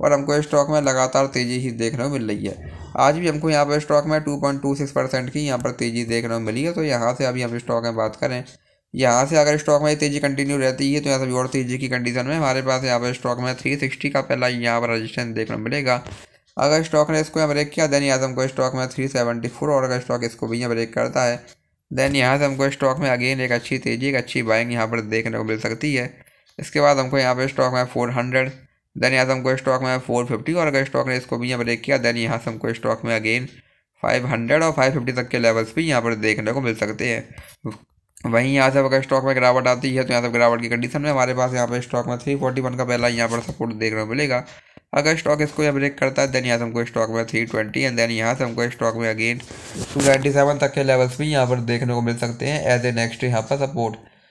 और हमको स्टॉक में लगातार तेज़ी ही देखने को मिल रही है आज भी हमको यहाँ पर स्टॉक में two point two six percent की यहाँ पर तेज़ी देखने को मिली है तो यहाँ से अभी हम स्टॉक में बात करें यहाँ से अगर स्टॉक में तेज़ी कंटिन्यू रहती है तो यहाँ से और तेज़ी की कंडीशन में हमारे पास यहाँ पर स्टॉक में थ्री सिक्सटी का पहला यहाँ पर रजिस्टेंस देखने को मिलेगा अगर स्टॉक ने इसको यहाँ ब्रेक किया देन यहाँ से हमको स्टॉक में थ्री सेवेंटी फोर और अगर स्टॉक इसको भी यहाँ ब्रेक करता है देन यहाँ से हमको स्टॉक में अगेन एक अच्छी तेज़ी एक अच्छी बाइंग यहाँ पर देखने को मिल सकती है इसके बाद हमको यहाँ पर स्टॉक में फोर हंड्रेड देन यहाँ से हमको स्टॉक में फोर फिफ्टी और अगर स्टॉक ने इसको भी यहाँ ब्रेक किया देन यहाँ से हमको स्टॉक में अगेन फाइव हंड्रेड और फाइव फिफ्टी तक के लेवल्स भी यहाँ पर देखने को मिल सकते हैं वहीं यहाँ से अगर स्टॉक में गिरावट आती है तो यहाँ से गिरावट की कंडीशन में हमारे पास यहाँ पर स्टॉक में थ्री फोर्टी वन का पहला यहाँ पर सपोर्ट देखने को मिलेगा अगर स्टॉक इसको यहाँ ब्रेक करता है देन यहाँ से हमको स्टॉक में थ्री ट्वेंटी एंड देन यहाँ से हमको स्टॉक में अगेन टू नाइन्टी सेवन तक के लेवल्स भी यहाँ पर देखने को मिल सकते हैं एज ए नेक्स्ट यहाँ पर सपोर्ट